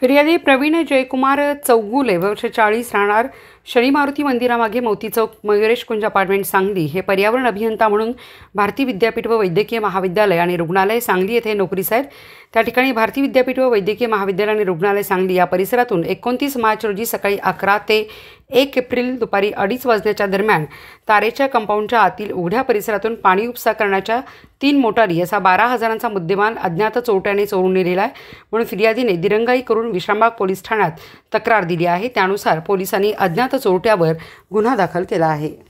फिर्यादी प्रवीण जयकुमार चौगुले वर्ष चाळीस राहणार शनी मारुती मंदिरामागे मोती चौक मयुरेश कुंज अपार्टमेंट सांगली हे पर्यावरण अभियंता म्हणून भारती विद्यापीठ व वैद्यकीय महाविद्यालय आणि रुग्णालय सांगली येथे नोकरीस आहेत त्या ठिकाणी भारतीय विद्यापीठ व वैद्यकीय महाविद्यालय आणि रुग्णालय सांगली या परिसरातून एकोणतीस मार्च रोजी सकाळी अकरा ते एक एप्रिल दुपारी अडीच वाजण्याच्या दरम्यान तारेच्या कंपाऊंडच्या आतील उघड्या परिसरातून पाणी उपसा करण्याच्या तीन मोटारी असा बारा हजारांचा मुद्देमाल अज्ञात चोरट्याने चोरून नेलेला आहे म्हणून फिर्यादीने दिरंगाई करून विश्रामबाग पोलीस ठाण्यात तक्रार दिली आहे त्यानुसार पोलिसांनी अज्ञात चोरट्यावर गुन्हा दाखल केला आहे